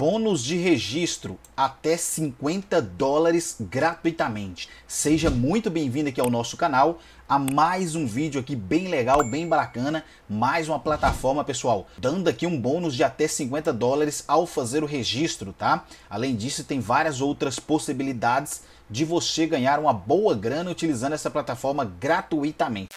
bônus de registro até 50 dólares gratuitamente. Seja muito bem-vindo aqui ao nosso canal, a mais um vídeo aqui bem legal, bem bacana, mais uma plataforma, pessoal, dando aqui um bônus de até 50 dólares ao fazer o registro, tá? Além disso, tem várias outras possibilidades de você ganhar uma boa grana utilizando essa plataforma gratuitamente.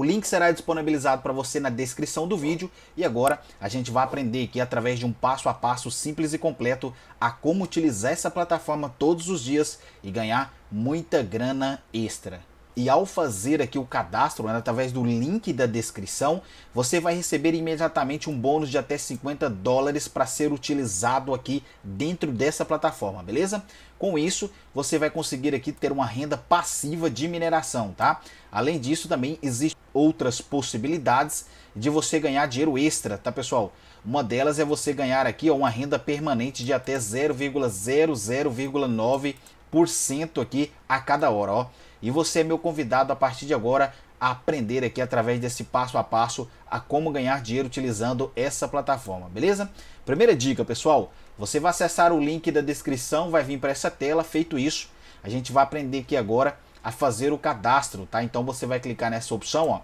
O link será disponibilizado para você na descrição do vídeo e agora a gente vai aprender aqui através de um passo a passo simples e completo a como utilizar essa plataforma todos os dias e ganhar muita grana extra. E ao fazer aqui o cadastro né, através do link da descrição, você vai receber imediatamente um bônus de até 50 dólares para ser utilizado aqui dentro dessa plataforma, beleza? Com isso, você vai conseguir aqui ter uma renda passiva de mineração, tá? Além disso, também existe outras possibilidades de você ganhar dinheiro extra, tá pessoal? Uma delas é você ganhar aqui ó, uma renda permanente de até 0,009% aqui a cada hora, ó. E você é meu convidado a partir de agora a aprender aqui através desse passo a passo a como ganhar dinheiro utilizando essa plataforma, beleza? Primeira dica, pessoal, você vai acessar o link da descrição, vai vir para essa tela, feito isso, a gente vai aprender aqui agora a fazer o cadastro, tá? Então você vai clicar nessa opção, ó.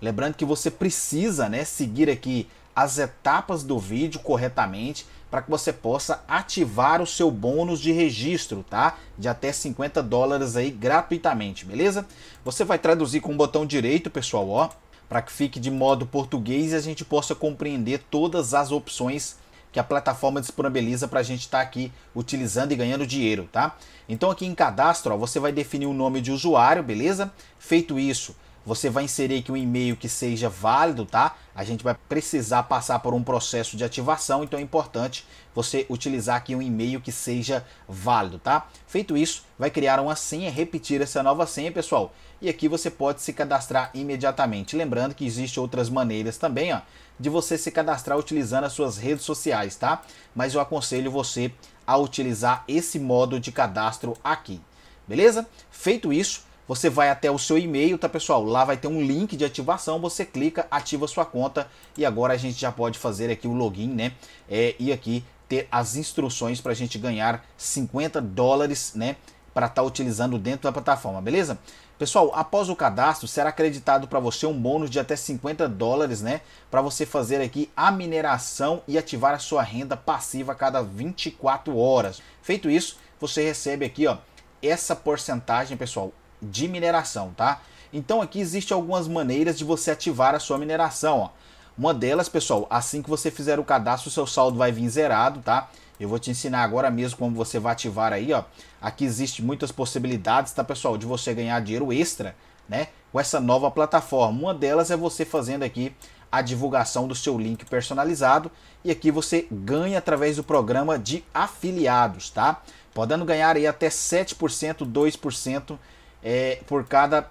Lembrando que você precisa, né, seguir aqui as etapas do vídeo corretamente para que você possa ativar o seu bônus de registro, tá? De até 50 dólares aí gratuitamente, beleza? Você vai traduzir com o botão direito, pessoal, ó, para que fique de modo português e a gente possa compreender todas as opções que a plataforma disponibiliza para a gente estar tá aqui utilizando e ganhando dinheiro, tá? Então aqui em cadastro, ó, você vai definir o nome de usuário, beleza? Feito isso, você vai inserir aqui um e-mail que seja válido, tá? A gente vai precisar passar por um processo de ativação, então é importante você utilizar aqui um e-mail que seja válido, tá? Feito isso, vai criar uma senha, repetir essa nova senha, pessoal. E aqui você pode se cadastrar imediatamente. Lembrando que existem outras maneiras também, ó, de você se cadastrar utilizando as suas redes sociais, tá? Mas eu aconselho você a utilizar esse modo de cadastro aqui. Beleza? Feito isso, você vai até o seu e-mail, tá pessoal? Lá vai ter um link de ativação, você clica, ativa sua conta e agora a gente já pode fazer aqui o login, né? É, e aqui ter as instruções para a gente ganhar 50 dólares, né? Para estar tá utilizando dentro da plataforma, beleza? Pessoal, após o cadastro, será acreditado para você um bônus de até 50 dólares, né? Para você fazer aqui a mineração e ativar a sua renda passiva a cada 24 horas. Feito isso, você recebe aqui, ó, essa porcentagem, pessoal, de mineração, tá? Então aqui existem algumas maneiras de você ativar a sua mineração, ó. Uma delas, pessoal, assim que você fizer o cadastro, o seu saldo vai vir zerado, tá? Eu vou te ensinar agora mesmo como você vai ativar aí, ó. Aqui existe muitas possibilidades, tá, pessoal, de você ganhar dinheiro extra, né? Com essa nova plataforma. Uma delas é você fazendo aqui a divulgação do seu link personalizado e aqui você ganha através do programa de afiliados, tá? Podendo ganhar aí até 7%, 2% é, por cada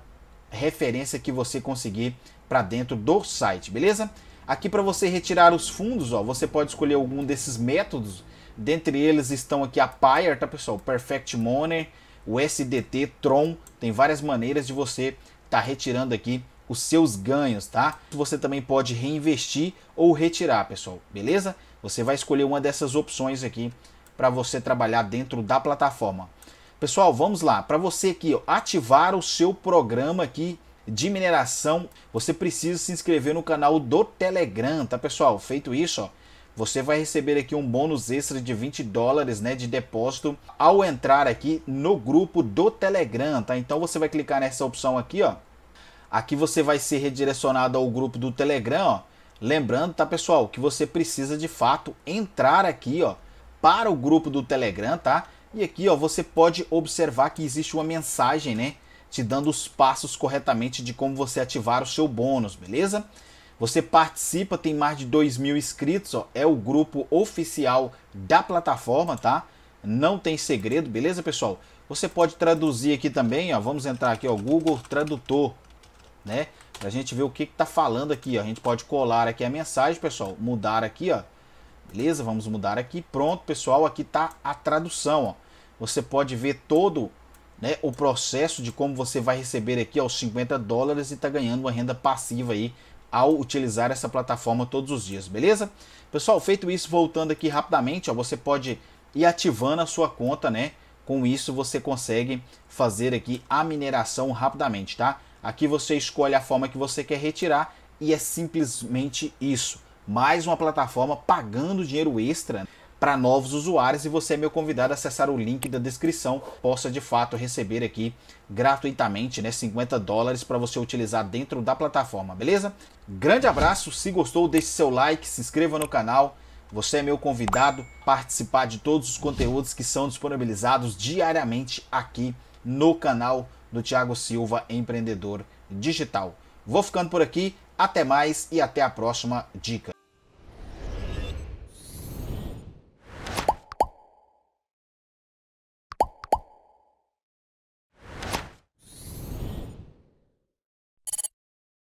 referência que você conseguir para dentro do site, beleza? Aqui para você retirar os fundos, ó, você pode escolher algum desses métodos. Dentre eles estão aqui a Payer, tá pessoal? Perfect Money, o SDT, Tron. Tem várias maneiras de você estar tá retirando aqui os seus ganhos, tá? Você também pode reinvestir ou retirar, pessoal, beleza? Você vai escolher uma dessas opções aqui para você trabalhar dentro da plataforma. Pessoal, vamos lá. Para você aqui ativar o seu programa aqui de mineração, você precisa se inscrever no canal do Telegram, tá pessoal? Feito isso, ó, você vai receber aqui um bônus extra de 20 dólares né, de depósito ao entrar aqui no grupo do Telegram, tá? Então você vai clicar nessa opção aqui, ó. Aqui você vai ser redirecionado ao grupo do Telegram, ó. Lembrando, tá pessoal, que você precisa de fato entrar aqui, ó, para o grupo do Telegram, tá? E aqui ó, você pode observar que existe uma mensagem, né? Te dando os passos corretamente de como você ativar o seu bônus, beleza? Você participa, tem mais de 2 mil inscritos, ó, é o grupo oficial da plataforma, tá? Não tem segredo, beleza, pessoal? Você pode traduzir aqui também, ó, vamos entrar aqui, ó, Google Tradutor, né? Pra gente ver o que, que tá falando aqui, ó. A gente pode colar aqui a mensagem, pessoal, mudar aqui, ó. Beleza? Vamos mudar aqui, pronto, pessoal, aqui tá a tradução, ó. Você pode ver todo né, o processo de como você vai receber aqui aos 50 dólares e está ganhando uma renda passiva aí ao utilizar essa plataforma todos os dias, beleza? Pessoal, feito isso, voltando aqui rapidamente, ó, você pode ir ativando a sua conta, né? Com isso você consegue fazer aqui a mineração rapidamente, tá? Aqui você escolhe a forma que você quer retirar e é simplesmente isso. Mais uma plataforma pagando dinheiro extra para novos usuários e você é meu convidado a acessar o link da descrição, possa de fato receber aqui gratuitamente, né, 50 dólares para você utilizar dentro da plataforma, beleza? Grande abraço, se gostou, deixe seu like, se inscreva no canal. Você é meu convidado a participar de todos os conteúdos que são disponibilizados diariamente aqui no canal do Thiago Silva Empreendedor Digital. Vou ficando por aqui, até mais e até a próxima dica.